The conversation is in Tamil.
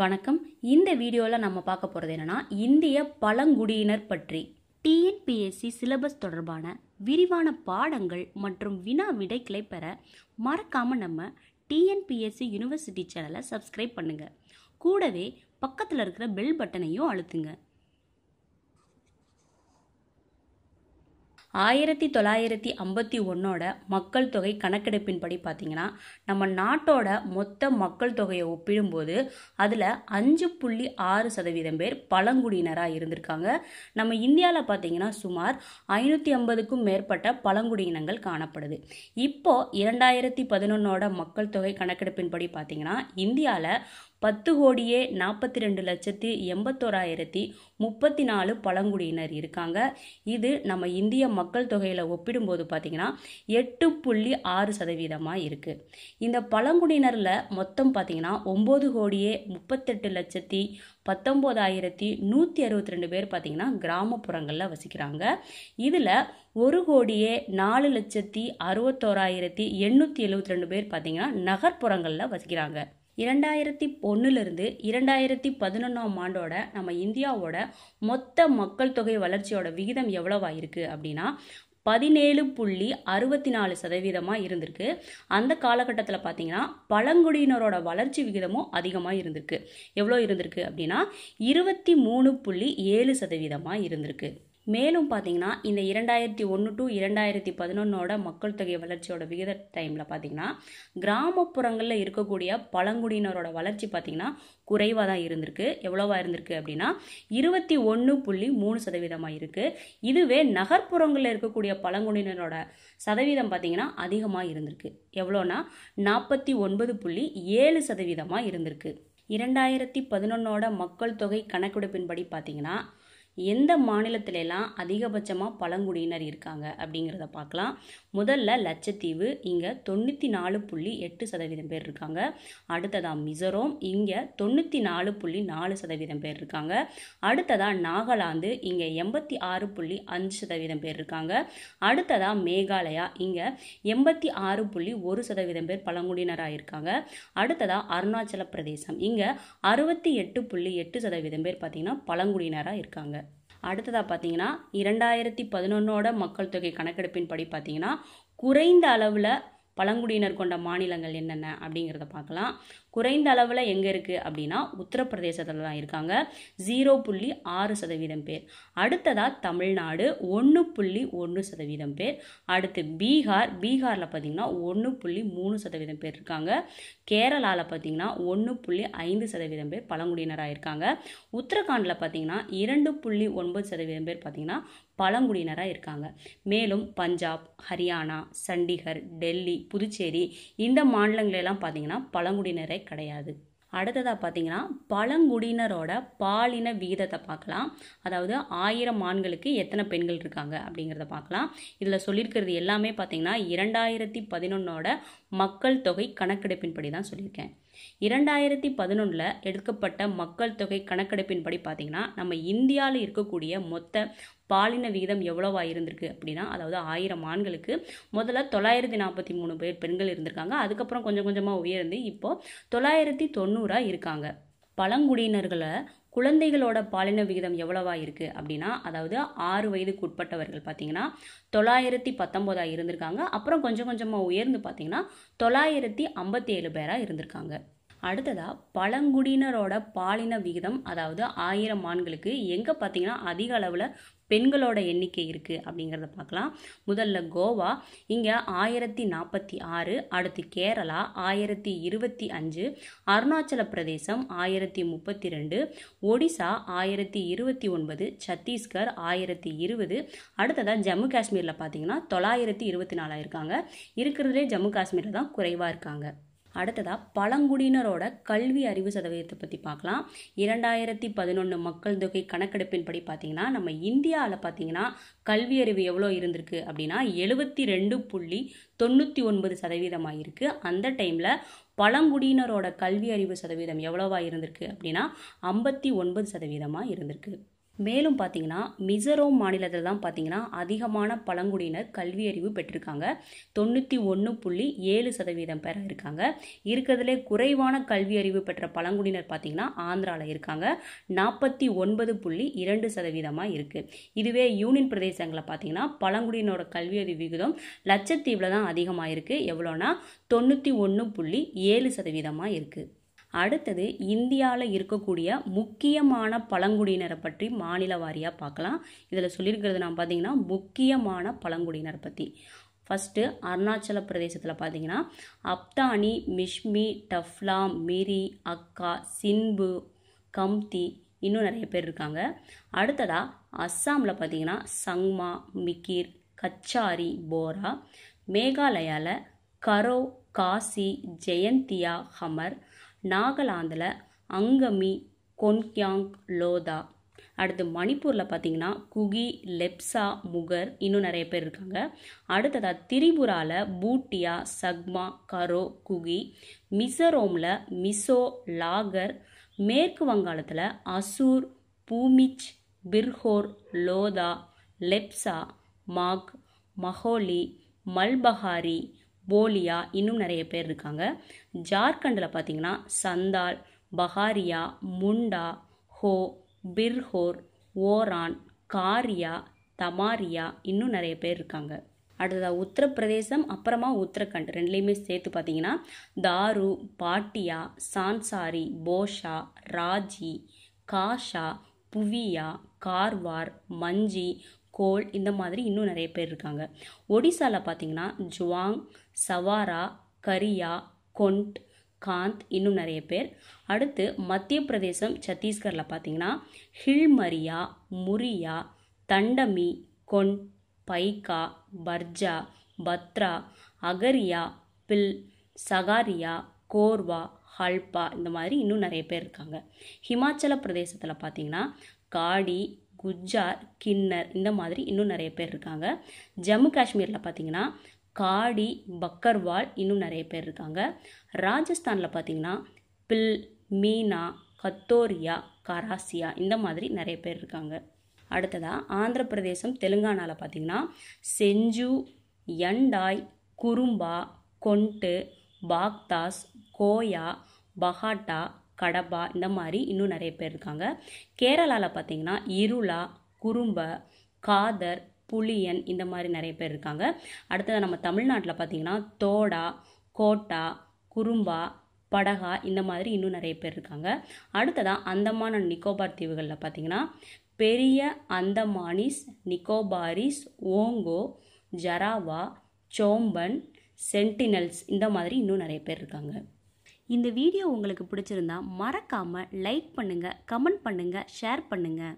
வணக்கம் இந்த வீடியோவில் நம்ம பார்க்க போகிறது என்னென்னா இந்திய பழங்குடியினர் பற்றி டிஎன்பிஎஸ்சி சிலபஸ் தொடர்பான விரிவான பாடங்கள் மற்றும் வினா விடைகளை பெற மறக்காமல் நம்ம டிஎன்பிஎஸ்சி யூனிவர்சிட்டி சேனலை சப்ஸ்கிரைப் பண்ணுங்கள் கூடவே பக்கத்தில் இருக்கிற பெல் பட்டனையும் அழுத்துங்க ஆயிரத்தி தொள்ளாயிரத்தி ஐம்பத்தி ஒன்றோட மக்கள் தொகை கணக்கெடுப்பின்படி பார்த்திங்கன்னா நம்ம நாட்டோட மொத்த மக்கள் தொகையை ஒப்பிடும்போது அதில் அஞ்சு புள்ளி ஆறு சதவீதம் பேர் பழங்குடியினராக இருந்திருக்காங்க நம்ம இந்தியாவில் பார்த்தீங்கன்னா சுமார் ஐநூற்றி ஐம்பதுக்கும் மேற்பட்ட பழங்குடியினங்கள் காணப்படுது இப்போது இரண்டாயிரத்தி பதினொன்னோட மக்கள் தொகை கணக்கெடுப்பின்படி பார்த்திங்கன்னா இந்தியாவில் பத்து கோடியே நாற்பத்தி ரெண்டு லட்சத்தி எண்பத்தோராயிரத்தி முப்பத்தி நாலு பழங்குடியினர் இருக்காங்க இது நம்ம இந்திய மக்கள் தொகையில் ஒப்பிடும்போது பார்த்தீங்கன்னா எட்டு புள்ளி ஆறு சதவீதமாக இருக்குது இந்த பழங்குடியினரில் மொத்தம் பார்த்தீங்கன்னா ஒம்பது கோடியே முப்பத்தெட்டு லட்சத்தி பத்தொம்போதாயிரத்தி நூற்றி அறுபத்தி ரெண்டு பேர் பார்த்திங்கன்னா கிராமப்புறங்களில் வசிக்கிறாங்க இதில் ஒரு கோடியே நாலு லட்சத்தி அறுபத்தோராயிரத்தி எண்ணூற்றி எழுபத்தி ரெண்டு பேர் பார்த்திங்கன்னா நகர்ப்புறங்களில் வசிக்கிறாங்க இரண்டாயிரத்தி ஒன்றுலேருந்து இரண்டாயிரத்தி பதினொன்றாம் ஆண்டோட நம்ம இந்தியாவோட மொத்த மக்கள் தொகை வளர்ச்சியோட விகிதம் இருக்கு அப்படின்னா பதினேழு புள்ளி அறுபத்தி நாலு சதவீதமாக இருந்திருக்கு அந்த காலகட்டத்தில் பார்த்தீங்கன்னா பழங்குடியினரோட வளர்ச்சி விகிதமும் அதிகமாக இருந்திருக்கு எவ்வளோ இருந்திருக்கு அப்படின்னா இருபத்தி மூணு புள்ளி ஏழு சதவீதமாக இருந்திருக்கு மேலும் பார்த்தீங்கன்னா இந்த இரண்டாயிரத்தி ஒன்று டு இரண்டாயிரத்தி பதினொன்னோட மக்கள் தொகை வளர்ச்சியோட விகித டைமில் பார்த்தீங்கன்னா கிராமப்புறங்களில் இருக்கக்கூடிய பழங்குடியினரோட வளர்ச்சி பார்த்தீங்கன்னா குறைவாக தான் இருந்திருக்கு எவ்வளோவா இருந்திருக்கு அப்படின்னா இருபத்தி ஒன்று புள்ளி மூணு சதவீதமாக இருக்குது இதுவே நகர்ப்புறங்களில் இருக்கக்கூடிய பழங்குடியினரோட சதவீதம் பார்த்தீங்கன்னா அதிகமாக இருந்திருக்கு எவ்வளோன்னா நாற்பத்தி ஒன்பது புள்ளி ஏழு சதவீதமாக இருந்திருக்கு இரண்டாயிரத்தி பதினொன்னோட மக்கள் தொகை கணக்கெடுப்பின்படி பார்த்தீங்கன்னா எந்த மாநிலத்திலலாம் அதிகபட்சமாக பழங்குடியினர் இருக்காங்க அப்படிங்கிறத பார்க்கலாம் முதல்ல லட்சத்தீவு இங்கே தொண்ணூற்றி நாலு புள்ளி எட்டு சதவீதம் பேர் இருக்காங்க அடுத்ததாக மிசோரம் இங்கே தொண்ணூற்றி நாலு புள்ளி நாலு சதவீதம் பேர் இருக்காங்க அடுத்ததாக நாகாலாந்து இங்கே எண்பத்தி ஆறு புள்ளி அஞ்சு சதவீதம் பேர் இருக்காங்க அடுத்ததாக மேகாலயா இங்கே எண்பத்தி ஆறு புள்ளி ஒரு சதவீதம் பேர் பழங்குடியினராக இருக்காங்க அடுத்ததாக அருணாச்சல பிரதேசம் இங்கே அறுபத்தி எட்டு புள்ளி எட்டு சதவீதம் பேர் பார்த்திங்கன்னா பழங்குடியினராக இருக்காங்க அடுத்ததாக பார்த்தீங்கன்னா இரண்டாயிரத்தி பதினொன்னோட மக்கள் தொகை கணக்கெடுப்பின்படி பார்த்தீங்கன்னா குறைந்த அளவில் பழங்குடியினர் கொண்ட மாநிலங்கள் என்னென்ன அப்படிங்கிறத பார்க்கலாம் குறைந்த அளவில் எங்கே இருக்குது அப்படின்னா உத்தரப்பிரதேசத்தில் தான் இருக்காங்க ஜீரோ புள்ளி ஆறு சதவீதம் பேர் அடுத்ததாக தமிழ்நாடு ஒன்று புள்ளி ஒன்று சதவீதம் பேர் அடுத்து பீகார் பீகாரில் பார்த்திங்கன்னா ஒன்று புள்ளி மூணு சதவீதம் பேர் இருக்காங்க கேரளாவில் பார்த்திங்கன்னா ஒன்று புள்ளி ஐந்து சதவீதம் பேர் பழங்குடியினராக இருக்காங்க உத்தரகாண்டில் பார்த்திங்கன்னா இரண்டு புள்ளி ஒன்பது சதவீதம் பேர் பார்த்திங்கன்னா பழங்குடியினராக இருக்காங்க மேலும் பஞ்சாப் ஹரியானா சண்டிகர் டெல்லி புதுச்சேரி இந்த மாநிலங்களெல்லாம் பார்த்திங்கன்னா பழங்குடியினரை கிடையாது அடுத்ததாக பார்த்தீங்கன்னா பழங்குடியினரோட பாலின வீதத்தை பார்க்கலாம் அதாவது ஆயிரம் ஆண்களுக்கு எத்தனை பெண்கள் இருக்காங்க அப்படிங்கிறத பார்க்கலாம் இதில் சொல்லியிருக்கிறது எல்லாமே பார்த்தீங்கன்னா இரண்டாயிரத்தி பதினொன்னோட மக்கள் தொகை கணக்கெடுப்பின்படி தான் சொல்லியிருக்கேன் இரண்டாயிரத்தி பதினொன்றில் எடுக்கப்பட்ட மக்கள் தொகை கணக்கெடுப்பின்படி பார்த்தீங்கன்னா நம்ம இந்தியாவில் இருக்கக்கூடிய மொத்த பாலின விகிதம் எவ்வளோவா இருந்திருக்கு அப்படின்னா அதாவது ஆயிரம் ஆண்களுக்கு முதல்ல தொள்ளாயிரத்தி நாற்பத்தி மூணு பேர் பெண்கள் இருந்திருக்காங்க அதுக்கப்புறம் கொஞ்சம் கொஞ்சமாக உயர்ந்து இப்போது தொள்ளாயிரத்தி தொண்ணூறாக இருக்காங்க பழங்குடியினர்களை குழந்தைகளோட பாலின விகிதம் எவ்வளவா இருக்குது அப்படின்னா அதாவது ஆறு வயதுக்கு உட்பட்டவர்கள் பார்த்தீங்கன்னா தொள்ளாயிரத்தி பத்தொம்போதாக இருந்திருக்காங்க அப்புறம் கொஞ்சம் கொஞ்சமாக உயர்ந்து பார்த்தீங்கன்னா தொள்ளாயிரத்தி ஐம்பத்தி ஏழு பேராக இருந்திருக்காங்க அடுத்ததாக பழங்குடியினரோட பாலின விகிதம் அதாவது ஆயிரம் ஆண்களுக்கு எங்கே பார்த்தீங்கன்னா அதிக அளவில் பெண்களோட எண்ணிக்கை இருக்குது அப்படிங்கிறத பார்க்கலாம் முதல்ல கோவா இங்கே ஆயிரத்தி நாற்பத்தி ஆறு அடுத்து கேரளா ஆயிரத்தி இருபத்தி அஞ்சு அருணாச்சல பிரதேசம் ஆயிரத்தி முப்பத்தி ரெண்டு ஒடிசா ஆயிரத்தி இருபத்தி ஒன்பது சத்தீஸ்கர் ஆயிரத்தி இருபது அடுத்ததாக ஜம்மு காஷ்மீரில் பார்த்தீங்கன்னா தொள்ளாயிரத்தி இருபத்தி நாலாயிருக்காங்க இருக்கிறதுலே ஜம்மு காஷ்மீரில் தான் குறைவாக இருக்காங்க அடுத்ததாக பழங்குடியினரோட கல்வி அறிவு சதவீதத்தை பற்றி பார்க்கலாம் இரண்டாயிரத்தி பதினொன்று மக்கள் தொகை கணக்கெடுப்பின்படி பார்த்தீங்கன்னா நம்ம இந்தியாவில் பார்த்தீங்கன்னா கல்வி அறிவு எவ்வளோ இருந்திருக்கு அப்படின்னா எழுபத்தி ரெண்டு புள்ளி தொண்ணூற்றி ஒன்பது சதவீதமாக இருக்குது அந்த டைமில் பழங்குடியினரோட கல்வி அறிவு சதவீதம் எவ்வளோவா இருந்திருக்கு அப்படின்னா ஐம்பத்தி ஒன்பது சதவீதமாக இருந்திருக்கு மேலும் பார்த்தீங்கன்னா மிசோரம் மாநிலத்தில் தான் பார்த்தீங்கன்னா அதிகமான பழங்குடியினர் கல்வியறிவு பெற்றிருக்காங்க தொண்ணூற்றி ஒன்று புள்ளி ஏழு சதவீதம் பேர் இருக்காங்க இருக்கிறதுலே குறைவான கல்வியறிவு பெற்ற பழங்குடியினர் பார்த்தீங்கன்னா ஆந்திராவில் இருக்காங்க நாற்பத்தி ஒன்பது புள்ளி இரண்டு சதவீதமாக இருக்குது இதுவே யூனியன் பிரதேசங்களை பார்த்தீங்கன்னா பழங்குடியினோட கல்வியறிவு விகிதம் லட்சத்தீவில் தான் அதிகமாக இருக்குது எவ்வளோனா தொண்ணூற்றி ஒன்று புள்ளி ஏழு சதவீதமாக இருக்குது அடுத்தது இந்தியாவில் இருக்கக்கூடிய முக்கியமான பழங்குடியினரை பற்றி மாநில வாரியாக பார்க்கலாம் இதில் சொல்லியிருக்கிறது நான் பார்த்தீங்கன்னா முக்கியமான பழங்குடியினரை பற்றி ஃபஸ்ட்டு அருணாச்சல பிரதேசத்தில் பார்த்தீங்கன்னா அப்தானி மிஷ்மி டஃப்லா மிரி அக்கா சின்பு கம்தி இன்னும் நிறைய பேர் இருக்காங்க அடுத்ததாக அஸ்ஸாமில் பார்த்தீங்கன்னா சங்மா மிக்கிர் கச்சாரி போரா மேகாலயாவில் கரோ காசி ஜெயந்தியா ஹமர் நாகாலாந்தில் அங்கமி கொன்கியாங் லோதா அடுத்து மணிப்பூரில் பார்த்தீங்கன்னா குகி லெப்சா முகர் இன்னும் நிறைய பேர் இருக்காங்க அடுத்ததாக திரிபுராவில் பூட்டியா சக்மா கரோ குகி மிசோரோமில் மிசோ லாகர் மேற்கு வங்காளத்தில் அசூர் பூமிச் பிர்ஹோர் லோதா லெப்சா மாக் மஹோலி மல்பஹாரி போலியா இன்னும் நிறைய பேர் இருக்காங்க ஜார்க்கண்டில் பார்த்தீங்கன்னா சந்தால் பஹாரியா முண்டா ஹோ பிர்ஹோர் ஓரான் காரியா தமாரியா இன்னும் நிறைய பேர் இருக்காங்க அடுத்ததாக உத்தரப்பிரதேசம் அப்புறமா உத்தரகண்ட் ரெண்டுலேயுமே சேர்த்து பார்த்தீங்கன்னா தாரு பாட்டியா சான்சாரி போஷா ராஜி காஷா புவியா கார்வார் மஞ்சி கோல் இந்த மாதிரி இன்னும் நிறைய பேர் இருக்காங்க ஒடிசாவில் பார்த்தீங்கன்னா ஜுவாங் சவாரா கரியா கொண்ட் காந்த் இன்னும் நிறைய பேர் அடுத்து மத்திய பிரதேசம் சத்தீஸ்கரில் பார்த்தீங்கன்னா ஹில்மரியா முரியா தண்டமி கொன் பைக்கா பர்ஜா பத்ரா அகரியா பில் சகாரியா கோர்வா ஹல்பா இந்த மாதிரி இன்னும் நிறைய பேர் இருக்காங்க ஹிமாச்சல பிரதேசத்தில் பார்த்தீங்கன்னா காடி குஜார் கின்னர் இந்த மாதிரி இன்னும் நிறைய பேர் இருக்காங்க ஜம்மு காஷ்மீரில் பார்த்தீங்கன்னா காடி பக்கர்வால் இன்னும் நிறைய பேர் இருக்காங்க ராஜஸ்தானில் பார்த்தீங்கன்னா பில் மீனா கத்தோரியா கராசியா இந்த மாதிரி நிறைய பேர் இருக்காங்க அடுத்ததாக ஆந்திர பிரதேசம் தெலுங்கானாவில் பார்த்தீங்கன்னா செஞ்சு யண்டாய் குறும்பா கொண்டு பாக்தாஸ் கோயா பஹாட்டா கடபா இந்த மாதிரி இன்னும் நிறைய பேர் இருக்காங்க கேரளாவில் பார்த்தீங்கன்னா இருளா குறும்ப காதர் புளியன் இந்த மாதிரி நிறைய பேர் இருக்காங்க அடுத்தது நம்ம தமிழ்நாட்டில் பார்த்தீங்கன்னா தோடா கோட்டா குறும்பா படகா இந்த மாதிரி இன்னும் நிறைய பேர் இருக்காங்க அடுத்ததாக அந்தமான நிக்கோபார் தீவுகளில் பார்த்தீங்கன்னா பெரிய அந்தமானிஸ் நிக்கோபாரிஸ் ஓங்கோ ஜராவா சோம்பன் சென்டினல்ஸ் இந்த மாதிரி இன்னும் நிறைய பேர் இருக்காங்க இந்த வீடியோ உங்களுக்கு பிடிச்சிருந்தா மறக்காமல் லைக் பண்ணுங்கள் கமெண்ட் பண்ணுங்கள் ஷேர் பண்ணுங்கள்